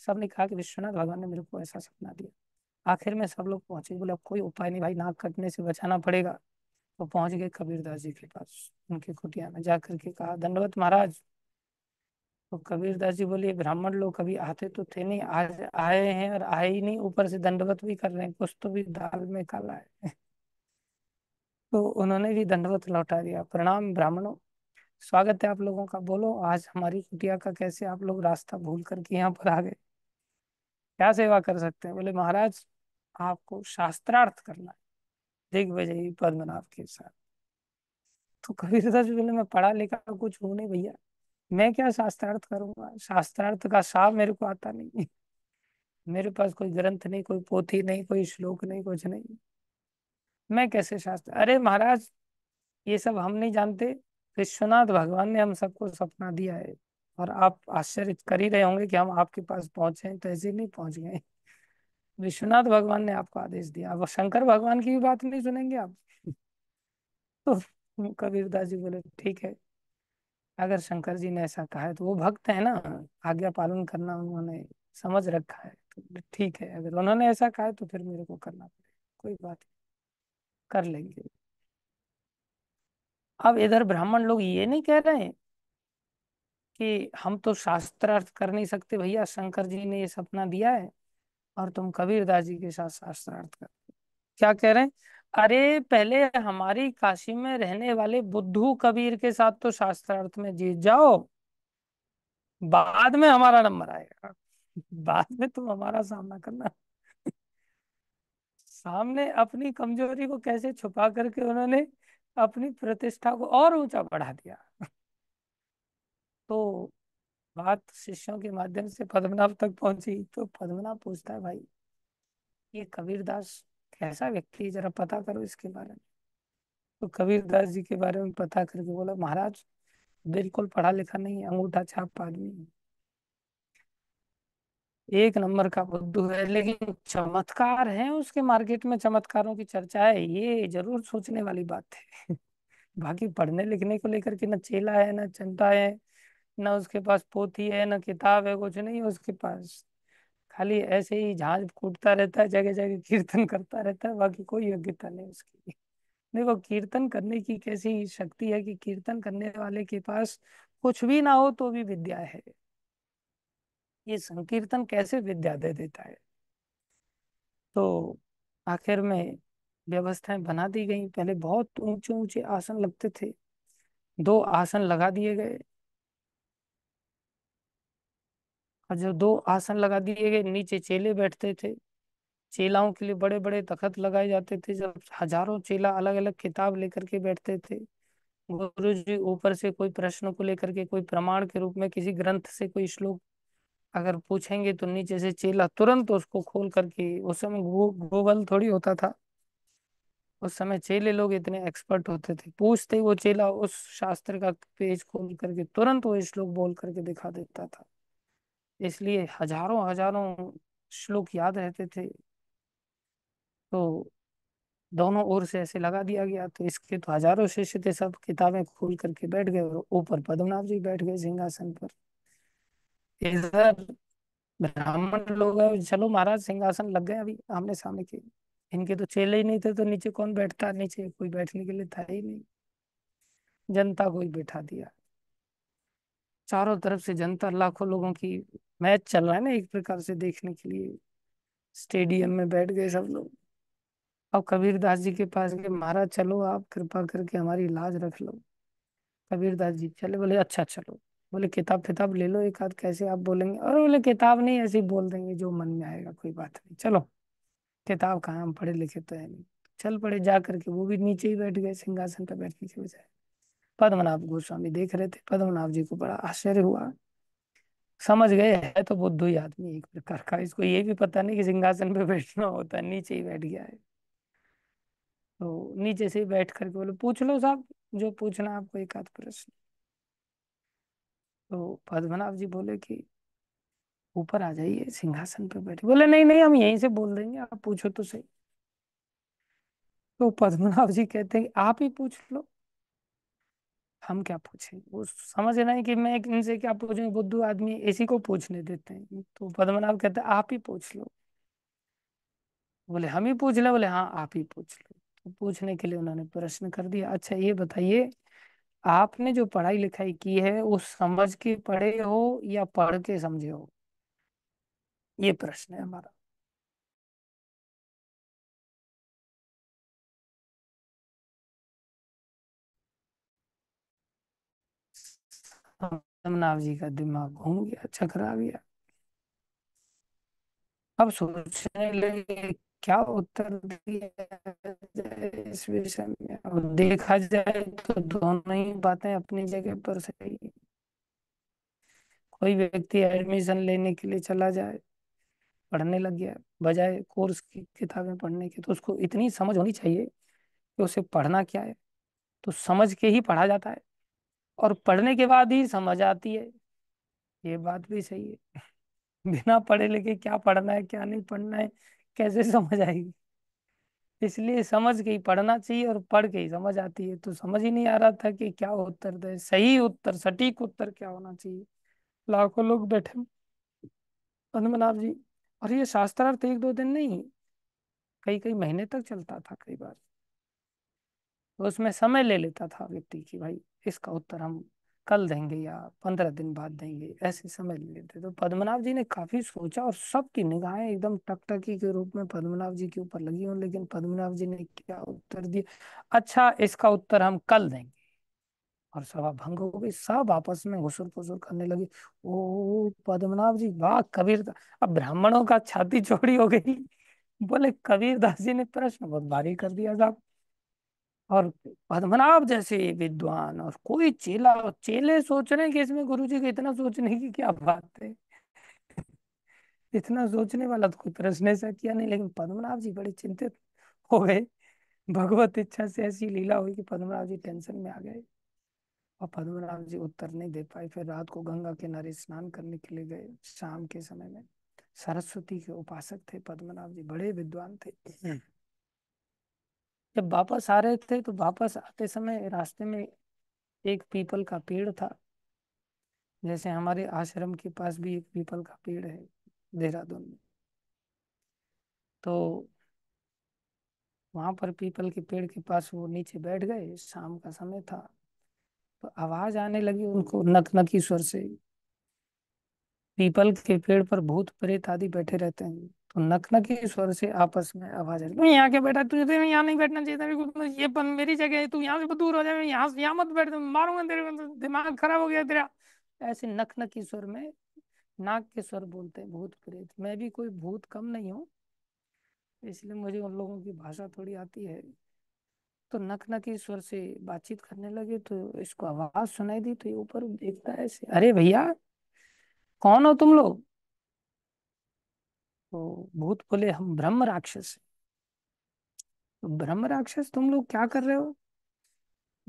सब ने कहा कि विश्वनाथ भगवान ने मेरे को ऐसा सपना दिया आखिर में सब लोग पहुंचे बोले अब कोई उपाय नहीं भाई नाक कटने से बचाना पड़ेगा तो पहुंच गए कबीरदास जी के पास उनके कुटिया में जाकर के कहा दंडवत महाराज तो कबीरदास जी बोले ब्राह्मण लोग कभी आते तो थे नहीं आज आए हैं और आए ही नहीं ऊपर से दंडवत भी कर रहे हैं कुछ तो भी दाल में काला है तो उन्होंने भी दंडवत लौटा दिया प्रणाम ब्राह्मणों स्वागत है आप लोगों का बोलो आज हमारी कुटिया का कैसे आप लोग रास्ता भूल करके यहाँ पर आ गए क्या सेवा कर सकते हैं बोले महाराज आपको शास्त्रार्थ करना है पद्मनाभ के साथ तो कबीरदास बोले मैं पढ़ा लिखा कुछ हूं नहीं भैया मैं क्या शास्त्रार्थ करूंगा शास्त्रार्थ का साव मेरे को आता नहीं मेरे पास कोई ग्रंथ नहीं कोई पोथी नहीं कोई श्लोक नहीं कुछ नहीं मैं कैसे शास्त्र अरे महाराज ये सब हम नहीं जानते विश्वनाथ भगवान ने हम सबको सपना दिया है और आप आश्चर्य कर ही रहे होंगे कि हम आपके पास पहुंचे तो ऐसे नहीं पहुंच गए विश्वनाथ भगवान ने आपको आदेश दिया अब शंकर भगवान की भी बात नहीं सुनेंगे आप तो कबीरदास जी बोले ठीक है अगर शंकर जी ने ऐसा कहा है तो वो भक्त है ना आज्ञा पालन करना उन्होंने समझ रखा है तो ठीक है अगर उन्होंने ऐसा कहा है तो फिर मेरे को करना पड़ेगा कोई बात कर लेंगे अब इधर ब्राह्मण लोग ये नहीं कह रहे हैं कि हम तो शास्त्रार्थ कर नहीं सकते भैया शंकर जी ने ये सपना दिया है और तुम कबीरदास जी के साथ शास्त्रार्थ कर क्या कह रहे हैं अरे पहले हमारी काशी में रहने वाले बुद्धू कबीर के साथ तो शास्त्रार्थ में जीत जाओ बाद में हमारा नंबर आएगा बाद में तुम हमारा सामना करना सामने अपनी कमजोरी को कैसे छुपा करके उन्होंने अपनी प्रतिष्ठा को और ऊंचा बढ़ा दिया तो बात शिष्यों के माध्यम से पद्मनाभ तक पहुंची तो पद्मनाभ पूछता है भाई ये कबीरदास कैसा व्यक्ति जरा पता करो इसके बारे में तो कबीरदास जी के बारे में पता करके बोला महाराज बिल्कुल पढ़ा लिखा नहीं अंगूठा छाप आदमी एक नंबर का बुद्धू है लेकिन चमत्कार है उसके मार्केट में चमत्कारों की चर्चा है ये जरूर सोचने वाली बात है बाकी पढ़ने लिखने को लेकर के ना चेला है ना चंटा है ना उसके पास पोथी है ना किताब है कुछ नहीं है उसके पास खाली ऐसे ही झांझ कूटता रहता है जगह जगह कीर्तन करता रहता है बाकी कोई योग्यता नहीं उसकी देखो कीर्तन करने की कैसी शक्ति है कि कीर्तन करने वाले के पास कुछ भी ना हो तो भी विद्या है ये संकीर्तन कैसे विद्या दे देता है तो आखिर में व्यवस्थाएं बना दी गई पहले बहुत ऊंचे ऊंचे आसन लगते थे दो आसन लगा दिए गए और जो दो आसन लगा दिए गए नीचे चेले बैठते थे चेलाओं के लिए बड़े बड़े तखत लगाए जाते थे जब हजारों चेला अलग अलग किताब लेकर के बैठते थे गुरु जी ऊपर से कोई प्रश्न को लेकर के कोई प्रमाण के रूप में किसी ग्रंथ से कोई श्लोक अगर पूछेंगे तो नीचे से चेला तुरंत उसको खोल करके उस समय गू, गूगल थोड़ी होता था उस समय चेले लोग इतने एक्सपर्ट होते थे पूछते ही वो चेला उस शास्त्र का पेज खोल करके तुरंत वो श्लोक बोल करके दिखा देता था इसलिए हजारों हजारों श्लोक याद रहते थे तो दोनों ओर से ऐसे लगा दिया गया तो इसके तो हजारों शिष्य थे सब किताबें खोल करके बैठ गए और ऊपर पद्मनाभ जी बैठ गए सिंहासन पर इधर ब्राह्मण लोग है चलो महाराज सिंहासन लग गए अभी आमने सामने के इनके तो चेले ही नहीं थे तो नीचे कौन बैठता नीचे कोई बैठने के लिए था ही नहीं जनता को ही बैठा दिया चारों तरफ से जनता लाखों लोगों की मैच चल रहा है ना एक प्रकार से देखने के लिए स्टेडियम में बैठ गए सब लोग अब कबीर दास जी के पास गए महाराज चलो आप कृपा करके हमारी लाज रख लो कबीर दास जी चले बोले अच्छा चलो बोले किताब फिताब ले लो एक आध कैसे आप बोलेंगे और बोले किताब नहीं ऐसे ही बोल देंगे जो मन में आएगा कोई बात नहीं चलो किताब कहा हम पढ़े लिखे तो है नहीं चल पड़े जा करके वो भी नीचे ही बैठ गए सिंहासन पर बैठने के बजाय पद्मनाभ गोस्वामी देख रहे थे पद्मनाभ जी को बड़ा आश्चर्य हुआ समझ गए है तो बुद्ध ही आदमी एक प्रकार का इसको ये भी पता नहीं कि सिंहासन पे बैठना होता है नीचे ही बैठ गया है तो नीचे से ही बैठ करके बोले पूछ लो साहब जो पूछना आपको एक आध प्रश्न तो पद्मनाभ जी बोले कि ऊपर आ जाइए सिंहासन पे बैठे बोले नहीं नहीं हम यहीं से बोल देंगे आप पूछो तो सही तो पद्मनाभ जी कहते हैं आप ही पूछ लो हम क्या पूछें वो समझ रहे हैं कि मैं इनसे क्या पूछूं बुद्धू आदमी इसी को पूछने देते हैं तो पद्मनाभ कहते हैं आप ही पूछ लो बोले हम ही पूछ ले बोले हाँ आप ही पूछ लो तो पूछने के लिए उन्होंने प्रश्न कर दिया अच्छा ये बताइए आपने जो पढ़ाई लिखाई की है वो समझ के पढ़े हो या पढ़ के समझे हो ये प्रश्न है हमारा समनाव जी का दिमाग घूम गया चकरा गया अब सोचने लगे क्या उत्तर दिया इस विषय में और देखा जाए तो दोनों ही बातें अपनी जगह पर सही कोई व्यक्ति एडमिशन लेने के लिए चला जाए पढ़ने लग गया बजाय कोर्स की किताबें पढ़ने की तो उसको इतनी समझ होनी चाहिए कि उसे पढ़ना क्या है तो समझ के ही पढ़ा जाता है और पढ़ने के बाद ही समझ आती है ये बात भी सही है बिना पढ़े लिखे क्या पढ़ना है क्या नहीं पढ़ना है कैसे समझ आएगी इसलिए समझ के ही पढ़ना चाहिए और पढ़ के ही समझ आती है तो समझ ही नहीं आ रहा था कि क्या उत्तर दे सही उत्तर सटीक उत्तर क्या होना चाहिए लाखों लोग बैठे पद्मनाभ जी और ये शास्त्रार्थ एक दो दिन नहीं कई कई महीने तक चलता था कई बार तो उसमें समय ले लेता था व्यक्ति की भाई इसका उत्तर हम कल देंगे या पंद्रह दिन बाद देंगे ऐसे समझ लेते तो पद्मनाभ जी ने काफी सोचा और सबकी निगाहें एकदम टकटकी के रूप में पद्मनाभ जी के ऊपर लगी हो लेकिन पद्मनाभ जी ने क्या उत्तर दिया अच्छा इसका उत्तर हम कल देंगे और सभा भंग हो गई सब आपस में घुसुर फुसुर करने लगी ओ पद्मनाभ जी वाह कबीर अब ब्राह्मणों का छाती चौड़ी हो गई बोले कबीर दास जी ने प्रश्न बहुत भारी कर दिया साहब और पद्मनाभ जैसे विद्वान और कोई चेला और चेले सोच रहे हैं कि इसमें गुरु जी को इतना सोचने की क्या बात है इतना सोचने वाला तो कोई प्रश्न ऐसा किया नहीं लेकिन पद्मनाभ जी बड़े चिंतित हो गए भगवत इच्छा से ऐसी लीला हुई कि पद्मनाभ जी टेंशन में आ गए और पद्मनाभ जी उत्तर नहीं दे पाए फिर रात को गंगा किनारे स्नान करने के लिए गए शाम के समय में सरस्वती के उपासक थे पद्मनाभ जी बड़े विद्वान थे हम्म। जब वापस आ रहे थे तो वापस आते समय रास्ते में एक पीपल का पेड़ था जैसे हमारे आश्रम के पास भी एक पीपल का पेड़ है देहरादून में तो वहां पर पीपल के पेड़ के पास वो नीचे बैठ गए शाम का समय था तो आवाज आने लगी उनको नकनकी स्वर से पीपल के पेड़ पर भूत प्रेत आदि बैठे रहते हैं तो नकनकी स्वर से आपस में आवाज आई मैं यहाँ के बैठा तुझे तो यहाँ नहीं बैठना चाहिए था तो ये पन मेरी जगह है तू यहाँ से दूर हो जाए मैं यहाँ यहाँ मत बैठ मारूंगा तेरे तो दिमाग खराब हो गया तेरा ऐसे नकनकी स्वर में नाक के स्वर बोलते हैं भूत प्रेत मैं भी कोई भूत कम नहीं हूँ इसलिए मुझे उन लोगों की भाषा थोड़ी आती है तो नक नकनकी स्वर से बातचीत करने लगे तो इसको आवाज सुनाई दी तो ये ऊपर देखता है ऐसे अरे भैया कौन हो तुम लोग तो भूत बोले हम ब्रह्म राक्षस तो ब्रह्म राक्षस तुम लोग क्या कर रहे हो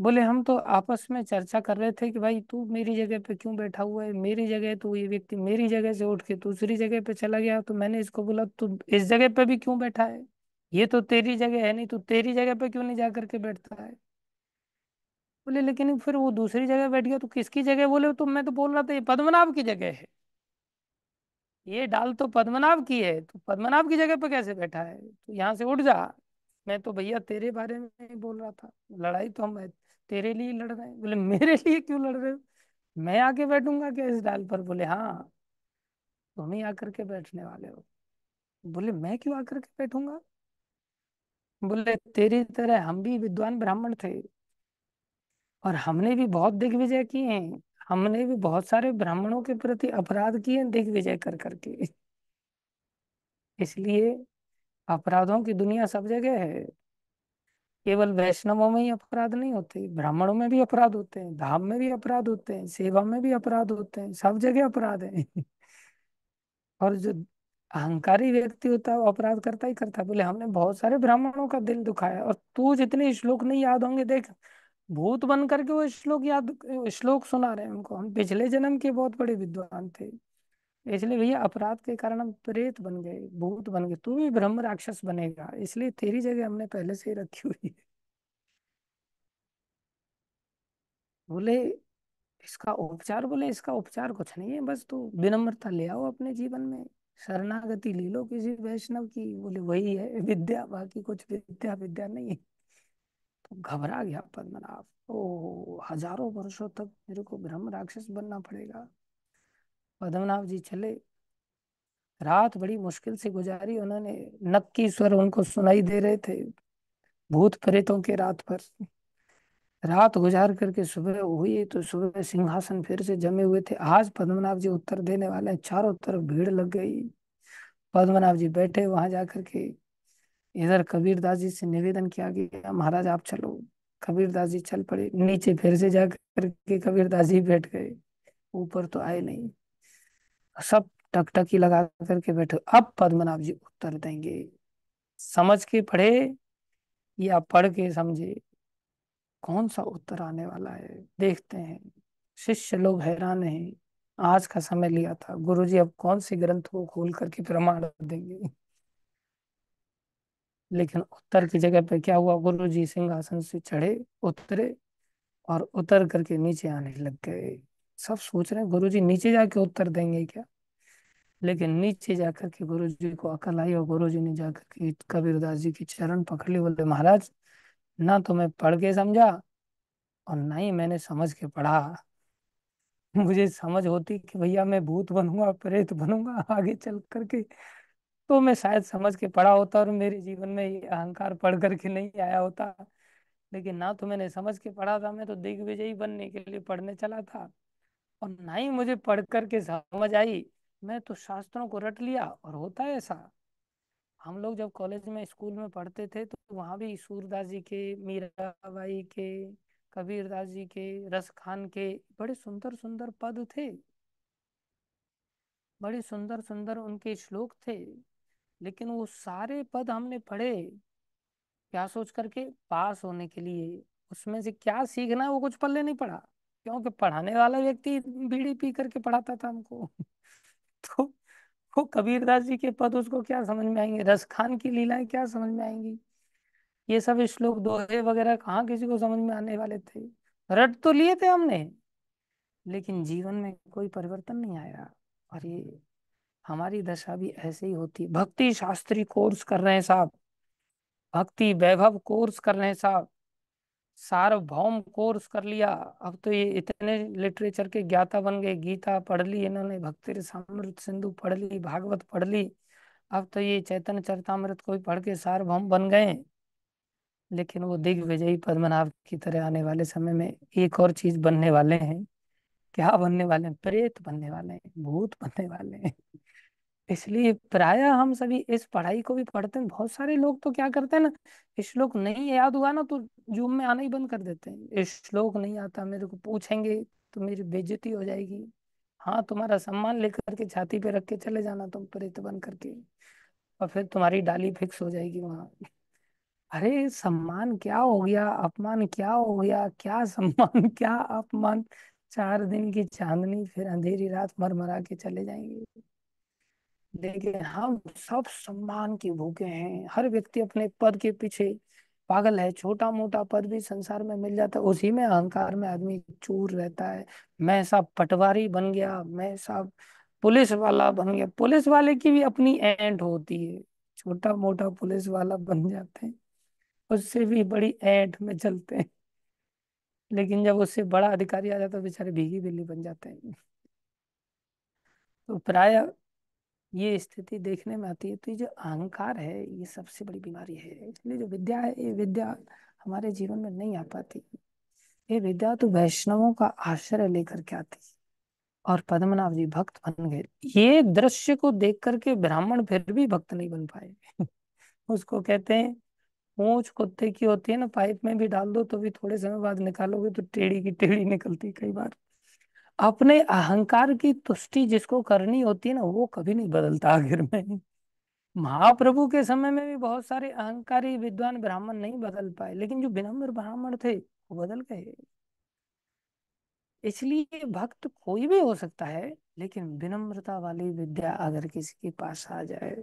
बोले हम तो आपस में चर्चा कर रहे थे कि भाई तू मेरी जगह पे क्यों बैठा हुआ है मेरी जगह तो ये व्यक्ति मेरी जगह से उठ के दूसरी जगह पे चला गया तो मैंने इसको बोला तू इस जगह पे भी क्यों बैठा है ये तो तेरी जगह है नहीं तो तेरी जगह पे क्यों नहीं जा करके बैठता है बोले लेकिन फिर वो दूसरी जगह बैठ गया तो किसकी जगह बोले तो मैं तो बोल रहा था ये पद्मनाभ की जगह है ये डाल तो पद्मनाभ की है तो पद्मनाभ की जगह पर कैसे बैठा है तो यहाँ से उठ जा मैं तो भैया तेरे बारे में बोल रहा था लड़ाई तो हम तेरे लिए लड़ रहे हैं बोले मेरे लिए क्यों लड़ रहे हो मैं आके बैठूंगा क्या इस डाल पर बोले हाँ तुम ही आकर के बैठने वाले हो बोले मैं क्यों आकर के बैठूंगा बोले तेरी तरह हम भी विद्वान ब्राह्मण थे और हमने भी बहुत दिग्विजय किए हैं हमने भी बहुत सारे ब्राह्मणों के प्रति अपराध किए हैं दिग्विजय कर करके इसलिए अपराधों की दुनिया सब जगह है केवल वैष्णवों में ही अपराध नहीं होते ब्राह्मणों में भी अपराध होते हैं धाम में भी अपराध होते हैं सेवा में भी अपराध होते हैं सब जगह अपराध है और जो अहंकारी व्यक्ति होता है वो अपराध करता ही करता है बोले हमने बहुत सारे ब्राह्मणों का दिल दुखाया और तू जितने श्लोक नहीं याद होंगे देख भूत बन करके वो श्लोक याद श्लोक सुना रहे हैं उनको हम पिछले जन्म के बहुत बड़े विद्वान थे इसलिए भैया अपराध के कारण हम प्रेत बन गए भूत बन गए तू भी ब्रह्म राक्षस बनेगा इसलिए तेरी जगह हमने पहले से ही रखी हुई है बोले इसका उपचार बोले इसका उपचार कुछ नहीं है बस तू विनम्रता ले आओ अपने जीवन में शरणागति ले लो किसी वैष्णव की बोले वही है विद्या बाकी कुछ विद्या विद्या नहीं है तो घबरा गया पद्मनाभ ओ हजारों वर्षों तक मेरे को ब्रह्म राक्षस बनना पड़ेगा पद्मनाभ जी चले रात बड़ी मुश्किल से गुजारी उन्होंने नक्की स्वर उनको सुनाई दे रहे थे भूत प्रेतों के रात पर रात गुजार करके सुबह हुई तो सुबह सिंहासन फिर से जमे हुए थे आज पद्मनाभ जी उत्तर देने वाले चारों तरफ भीड़ लग गई पद्मनाभ जी बैठे वहां जाकर के इधर कबीरदास जी से निवेदन किया गया महाराज आप चलो कबीरदास जी चल पड़े नीचे फिर से जा करके कबीरदास जी बैठ गए ऊपर तो आए नहीं सब टकटकी लगा करके बैठे अब पद्मनाभ जी उत्तर देंगे समझ के पढ़े या पढ़ के समझे कौन सा उत्तर आने वाला है देखते हैं शिष्य लोग हैरान हैं आज का समय लिया था गुरुजी अब कौन से ग्रंथ को खोल करके प्रमाण देंगे लेकिन उत्तर की जगह पर क्या हुआ गुरु जी सिंहासन से चढ़े उतरे और उतर करके नीचे आने लग गए सब सोच रहे गुरु जी नीचे जाके उत्तर देंगे क्या लेकिन नीचे जाकर के गुरु जी को अकल आई और गुरु जी ने जाकर के कबीरदास जी की चरण पकड़ ली बोले महाराज ना तो मैं पढ़ के समझा और ना ही मैंने समझ के पढ़ा मुझे समझ होती कि भैया मैं भूत बनूंगा प्रेत बनूंगा आगे चल करके तो मैं शायद समझ के पढ़ा होता और मेरे जीवन में ये अहंकार पढ़ करके नहीं आया होता लेकिन ना तो मैंने समझ के पढ़ा था मैं तो दिग्विजय बनने के लिए पढ़ने चला था और ना ही मुझे पढ़ करके समझ आई मैं तो शास्त्रों को रट लिया और होता है ऐसा हम लोग जब कॉलेज में स्कूल में पढ़ते थे तो वहाँ भी सूरदास जी के मीराबाई के कबीरदास जी के रस खान के बड़े सुंदर सुंदर पद थे बड़े सुंदर सुंदर उनके श्लोक थे लेकिन वो सारे पद हमने पढ़े क्या सोच करके पास होने के लिए उसमें से क्या सीखना है वो कुछ पल्ले नहीं पढ़ा क्योंकि पढ़ाने वाला व्यक्ति बीड़ी पी करके पढ़ाता था हमको तो वो कबीरदास जी के पद उसको क्या समझ में आएंगे रस खान की लीलाएं क्या समझ में आएंगी ये सब श्लोक दोहे वगैरह कहाँ किसी को समझ में आने वाले थे रट तो लिए थे हमने लेकिन जीवन में कोई परिवर्तन नहीं आया और ये हमारी दशा भी ऐसे ही होती है भक्ति शास्त्री कोर्स कर रहे हैं साहब भक्ति वैभव कोर्स कर रहे हैं साहब सार्वभौम कोर्स कर लिया अब तो ये इतने लिटरेचर के ज्ञाता बन गए गीता पढ़ ली इन्होंने भक्ति सामृत सिंधु पढ़ ली भागवत पढ़ ली अब तो ये चैतन्य चरतामृत को भी पढ़ के सार्वभौम बन गए लेकिन वो दिग्विजयी पद्मनाभ की तरह आने वाले समय में एक और चीज बनने वाले हैं क्या बनने वाले हैं प्रेत बनने वाले हैं भूत बनने वाले हैं इसलिए प्रायः हम सभी इस पढ़ाई को भी पढ़ते हैं बहुत सारे लोग तो क्या करते हैं ना श्लोक नहीं याद हुआ ना तो जूम में आना ही बंद कर देते हैं श्लोक नहीं आता मेरे को पूछेंगे तो मेरी बेजती हो जाएगी हाँ तुम्हारा सम्मान लेकर के छाती पे रख के चले जाना तुम प्रेत बन करके और फिर तुम्हारी डाली फिक्स हो जाएगी वहां अरे सम्मान क्या हो गया अपमान क्या हो गया क्या सम्मान क्या अपमान चार दिन की चांदनी फिर अंधेरी रात मरमरा के चले जाएंगे लेकिन हम सब सम्मान के भूखे हैं हर व्यक्ति अपने पद के पीछे पागल है छोटा मोटा पद भी संसार में मिल जाता है उसी में अहंकार में आदमी चूर रहता है मैं साहब पटवारी बन गया मैं साहब पुलिस वाला बन गया पुलिस वाले की भी अपनी एंड होती है छोटा मोटा पुलिस वाला बन जाते हैं उससे भी बड़ी ऐंठ में चलते हैं लेकिन जब उससे बड़ा अधिकारी आ जाता है तो बेचारे भीगी बिल्ली बन जाते हैं तो प्राय ये स्थिति देखने में आती है तो ये जो अहंकार है ये सबसे बड़ी बीमारी है इसलिए जो विद्या है ये विद्या हमारे जीवन में नहीं आ पाती ये विद्या तो वैष्णवों का आश्रय लेकर के आती और पद्मनाभ जी भक्त बन गए ये दृश्य को देख करके ब्राह्मण फिर भी भक्त नहीं बन पाए उसको कहते हैं ऊंच कुत्ते की होती है ना पाइप में भी डाल दो तो भी थोड़े समय बाद निकालोगे तो टेढ़ी की टेढ़ी निकलती कई बार अपने अहंकार की तुष्टि जिसको करनी होती है ना वो कभी नहीं बदलता आखिर में महाप्रभु के समय में भी बहुत सारे अहंकारी विद्वान ब्राह्मण नहीं बदल पाए लेकिन जो विनम्र ब्राह्मण थे वो बदल गए इसलिए भक्त कोई भी हो सकता है लेकिन विनम्रता वाली विद्या अगर किसी के पास आ जाए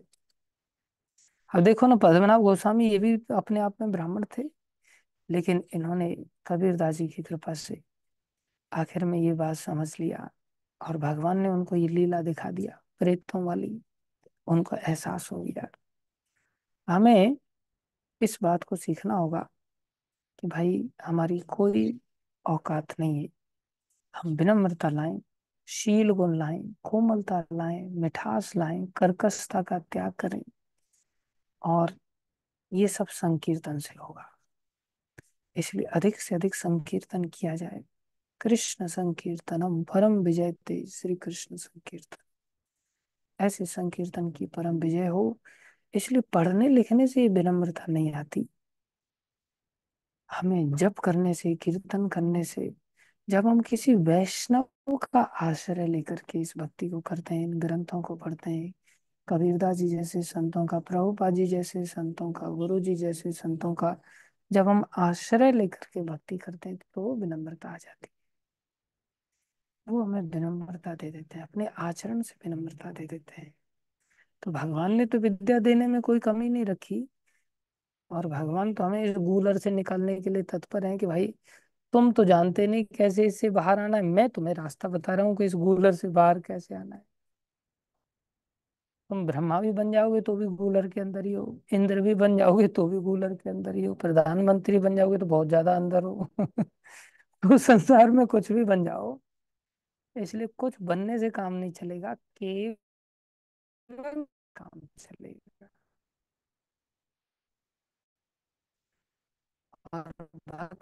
अब देखो ना पद्मनाभ गोस्वामी ये भी अपने आप में ब्राह्मण थे लेकिन इन्होंने कबीरदास जी की कृपा से आखिर में ये बात समझ लिया और भगवान ने उनको ये लीला दिखा दिया प्रेतों वाली उनको एहसास हो गया हमें इस बात को सीखना होगा कि भाई हमारी कोई औकात नहीं है हम विनम्रता लाएं शील गुण लाएं कोमलता लाएं मिठास लाएं कर्कशता का त्याग करें और ये सब संकीर्तन से होगा इसलिए अधिक से अधिक संकीर्तन किया जाए कृष्ण संकीर्तनम परम विजय ते श्री कृष्ण संकीर्तन ऐसे संकीर्तन की परम विजय हो इसलिए पढ़ने लिखने से विनम्रता नहीं आती हमें जप करने से कीर्तन करने से जब हम किसी वैष्णव का आश्रय लेकर के इस भक्ति को करते हैं इन ग्रंथों को पढ़ते हैं कबीरदास जी जैसे संतों का प्रभुपा जी जैसे संतों का गुरु जी जैसे संतों का जब हम आश्रय लेकर के भक्ति करते हैं तो विनम्रता आ जाती वो हमें विनम्रता दे देते हैं अपने आचरण से विनम्रता दे देते हैं तो भगवान ने तो विद्या देने में कोई कमी नहीं रखी और भगवान तो हमें इस गूलर से निकालने के लिए तत्पर हैं कि भाई तुम तो जानते नहीं कैसे इससे बाहर आना है मैं तुम्हें रास्ता बता रहा हूँ कि इस गूलर से बाहर कैसे आना है तुम ब्रह्मा भी बन जाओगे तो भी गूलर के अंदर ही हो इंद्र भी बन जाओगे तो भी गूलर के अंदर ही हो प्रधानमंत्री बन जाओगे तो बहुत ज्यादा अंदर हो तो संसार में कुछ भी बन जाओ इसलिए कुछ बनने से काम नहीं चलेगा केवल काम चलेगा और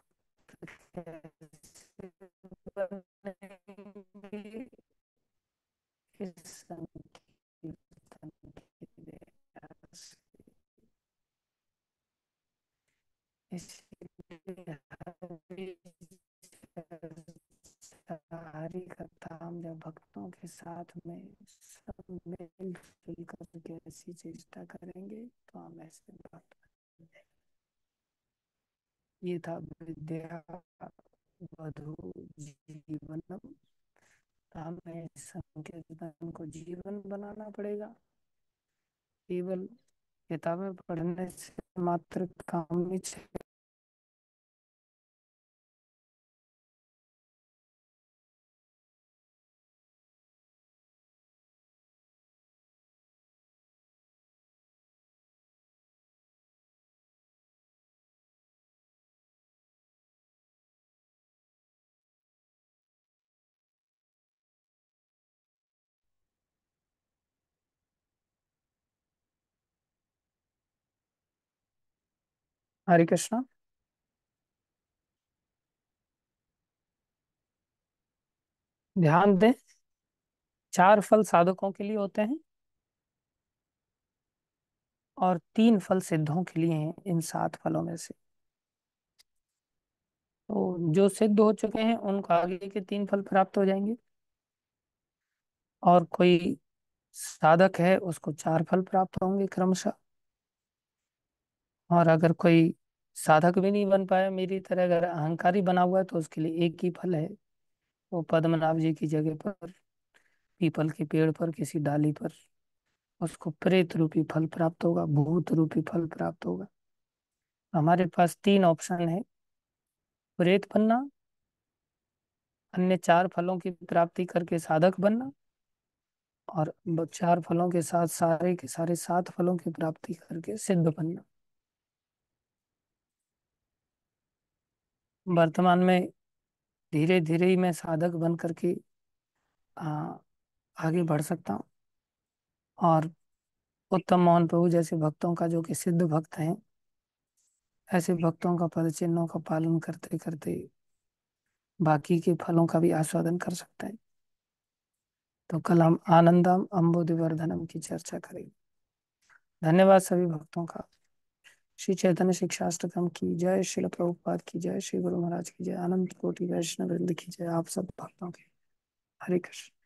इसलिए सारी कथा हम जब भक्तों के साथ में सब मेल फिल करके ऐसी चेष्टा करेंगे तो हम ऐसे भक्त ये था विद्या वधु जीवनम तो हमें संकीर्तन को जीवन बनाना पड़ेगा केवल किताबें पढ़ने से मात्र काम नहीं हरे कृष्णा ध्यान दें चार फल साधकों के लिए होते हैं और तीन फल सिद्धों के लिए हैं इन सात फलों में से तो जो सिद्ध हो चुके हैं उनको आगे के तीन फल प्राप्त हो जाएंगे और कोई साधक है उसको चार फल प्राप्त होंगे क्रमशः और अगर कोई साधक भी नहीं बन पाया मेरी तरह अगर अहंकारी बना हुआ है तो उसके लिए एक ही फल है वो पद्मनाभ जी की जगह पर पीपल के पेड़ पर किसी डाली पर उसको प्रेत रूपी फल प्राप्त होगा भूत रूपी फल प्राप्त होगा हमारे पास तीन ऑप्शन है प्रेत बनना अन्य चार फलों की प्राप्ति करके साधक बनना और चार फलों के साथ सारे के सारे सात फलों की प्राप्ति करके सिद्ध बनना वर्तमान में धीरे धीरे ही मैं साधक बन करके आगे बढ़ सकता हूँ और उत्तम मोहन प्रभु जैसे भक्तों का जो कि सिद्ध भक्त हैं ऐसे भक्तों का पद चिन्हों का पालन करते करते बाकी के फलों का भी आस्वादन कर सकते हैं तो कल हम आनंदम अम्बोधिवर्धनम की चर्चा करेंगे धन्यवाद सभी भक्तों का श्री चैतन्य शिक्षाष्टकम की जय श्री प्रभुपाद की जय श्री गुरु महाराज की जय आनंद कोटि वैष्णव की जय आप सब भक्तों के हरे कृष्ण